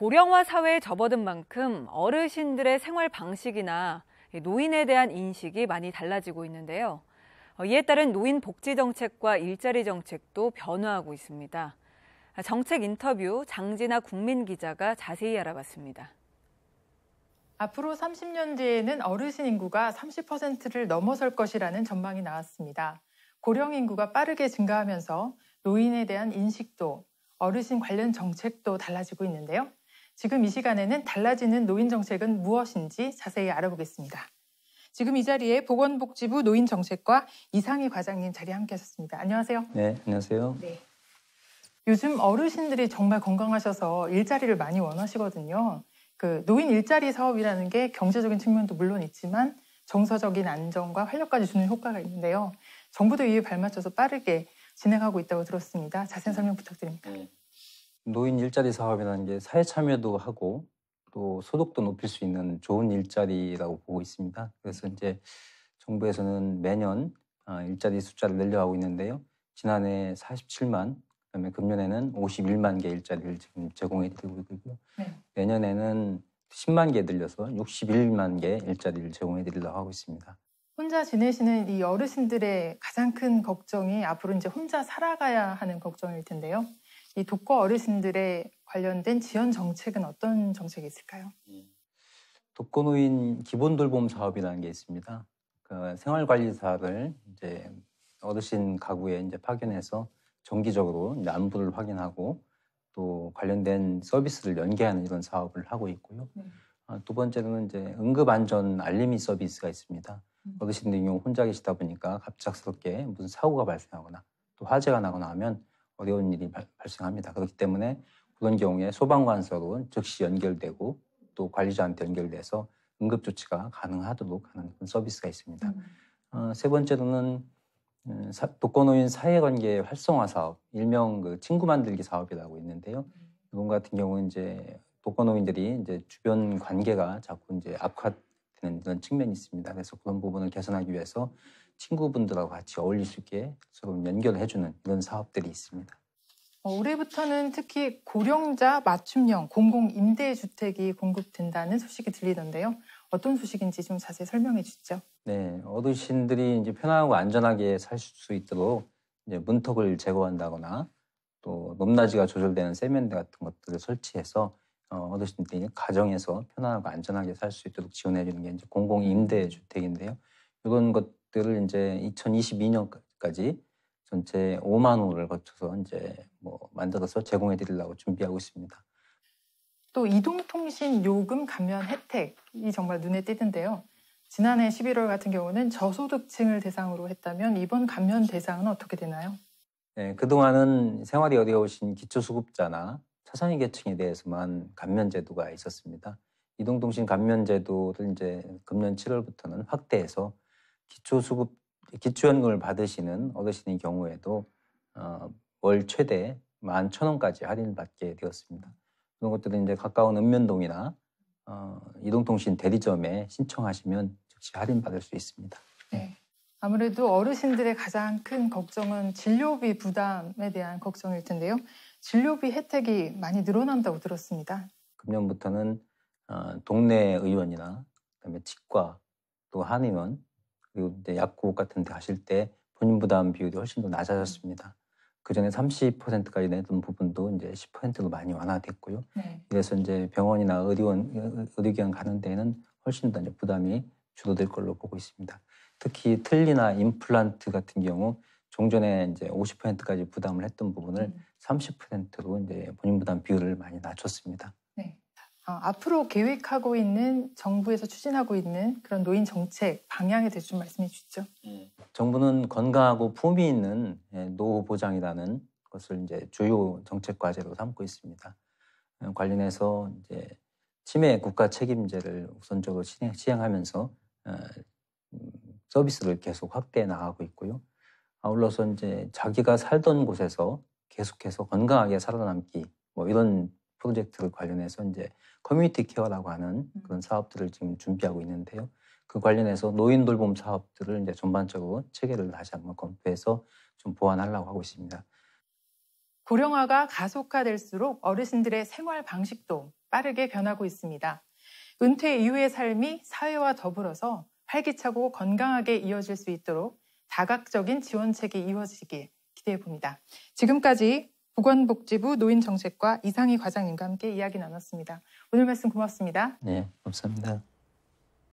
고령화 사회에 접어든 만큼 어르신들의 생활 방식이나 노인에 대한 인식이 많이 달라지고 있는데요. 어, 이에 따른 노인 복지 정책과 일자리 정책도 변화하고 있습니다. 아, 정책 인터뷰 장진아 국민 기자가 자세히 알아봤습니다. 앞으로 30년 뒤에는 어르신 인구가 30%를 넘어설 것이라는 전망이 나왔습니다. 고령 인구가 빠르게 증가하면서 노인에 대한 인식도 어르신 관련 정책도 달라지고 있는데요. 지금 이 시간에는 달라지는 노인 정책은 무엇인지 자세히 알아보겠습니다. 지금 이 자리에 보건복지부 노인정책과 이상희 과장님 자리에 함께하셨습니다. 안녕하세요. 네, 안녕하세요. 네. 요즘 어르신들이 정말 건강하셔서 일자리를 많이 원하시거든요. 그 노인 일자리 사업이라는 게 경제적인 측면도 물론 있지만 정서적인 안정과 활력까지 주는 효과가 있는데요. 정부도 이에 발맞춰서 빠르게 진행하고 있다고 들었습니다. 자세한 설명 부탁드립니다. 네. 노인 일자리 사업이라는 게 사회 참여도 하고 또 소득도 높일 수 있는 좋은 일자리라고 보고 있습니다. 그래서 이제 정부에서는 매년 아, 일자리 숫자를 늘려가고 있는데요. 지난해 47만, 그다음에 금년에는 51만 개 일자리를 지금 제공해드리고 있고요. 네. 내년에는 10만 개 늘려서 61만 개 일자리를 제공해드리려고 하고 있습니다. 혼자 지내시는 이 어르신들의 가장 큰 걱정이 앞으로 이제 혼자 살아가야 하는 걱정일 텐데요. 이 독거 어르신들의 관련된 지원 정책은 어떤 정책이 있을까요? 예. 독거노인 기본 돌봄 사업이라는 게 있습니다. 그 생활관리사를 이제 어르신 가구에 이제 파견해서 정기적으로 안부를 확인하고 또 관련된 서비스를 연계하는 이런 사업을 하고 있고요. 네. 아, 두번째는 이제 응급안전 알림이 서비스가 있습니다. 음. 어르신들이 혼자 계시다 보니까 갑작스럽게 무슨 사고가 발생하거나 또 화재가 나거나 하면 어려운 일이 발, 생합니다 그렇기 때문에 그런 경우에 소방관서로 즉시 연결되고 또 관리자한테 연결돼서 응급 조치가 가능하도록 하는 그런 서비스가 있습니다. 음. 어, 세 번째로는 어, 독거노인 사회관계 활성화 사업, 일명 그 친구 만들기 사업이라고 있는데요. 이건 같은 경우는 이제 독거노인들이 이제 주변 관계가 자꾸 이제 악화되는 그런 측면이 있습니다. 그래서 그런 부분을 개선하기 위해서 친구분들하고 같이 어울릴 수 있게 조금 연결해주는 이런 사업들이 있습니다. 어, 올해부터는 특히 고령자 맞춤형 공공 임대 주택이 공급된다는 소식이 들리던데요. 어떤 소식인지 좀 자세히 설명해 주시죠. 네, 어르신들이 이제 편하고 안전하게 살 수 있도록 이제 문턱을 제거한다거나 또 높낮이가 조절되는 세면대 같은 것들을 설치해서 어, 어르신들이 가정에서 편안하고 안전하게 살 수 있도록 지원해 주는 게 이제 공공 임대 주택인데요. 이런 것 들을 이제 2022년까지 전체 5만 호를 거쳐서 이제 뭐 만들어서 제공해 드리려고 준비하고 있습니다. 또 이동통신 요금 감면 혜택이 정말 눈에 띄는데요. 지난해 11월 같은 경우는 저소득층을 대상으로 했다면 이번 감면 대상은 어떻게 되나요? 네, 그동안은 생활이 어려우신 기초수급자나 차상위 계층에 대해서만 감면 제도가 있었습니다. 이동통신 감면 제도를 이제 금년 7월부터는 확대해서 기초수급 기초연금을 받으시는 어르신의 경우에도 어, 월 최대 1 1 0 0 0원까지 할인받게 을 되었습니다. 그런 것들은 이제 가까운 읍면동이나 어, 이동통신 대리점에 신청하시면 즉시 할인받을 수 있습니다. 네. 아무래도 어르신들의 가장 큰 걱정은 진료비 부담에 대한 걱정일 텐데요. 진료비 혜택이 많이 늘어난다고 들었습니다. 금년부터는 어, 동네 의원이나 그다음에 치과 또 한의원 그리고 약국 같은 데 가실 때 본인 부담 비율이 훨씬 더 낮아졌습니다. 그 전에 30%까지 내던 부분도 이제 10%로 많이 완화됐고요. 네. 이래서 이제 병원이나 의료원, 의료기관 가는 데에는 훨씬 더 이제 부담이 줄어들 걸로 보고 있습니다. 특히 틀니나 임플란트 같은 경우 종전에 이제 50%까지 부담을 했던 부분을 30%로 음. 이제 본인 부담 비율을 많이 낮췄습니다. 네. 어, 앞으로 계획하고 있는 정부에서 추진하고 있는 그런 노인 정책 방향에 대해 좀 말씀해 주시죠. 예. 정부는 건강하고 품위 있는 예, 노후 보장이라는 것을 이제 주요 정책 과제로 삼고 있습니다. 어, 관련해서 이제 치매 국가 책임제를 우선적으로 시행하면서 어, 서비스를 계속 확대해 나가고 있고요. 아울러서 이제 자기가 살던 곳에서 계속해서 건강하게 살아남기 뭐 이런 프로젝트 관련해서 이제 커뮤니티 케어라고 하는 음. 그런 사업들을 지금 준비하고 있는데요. 그 관련해서 노인 돌봄 사업들을 이제 전반적으로 체계를 다시 한번 검토해서 좀 보완하려고 하고 있습니다. 고령화가 가속화될수록 어르신들의 생활 방식도 빠르게 변하고 있습니다. 은퇴 이후의 삶이 사회와 더불어서 활기차고 건강하게 이어질 수 있도록 다각적인 지원책이 이어지길 기대해 봅니다. 지금까지 보건복지부 노인정책과 이상희 과장님과 함께 이야기 나눴습니다. 오늘 말씀 고맙습니다. 네, 감사합니다.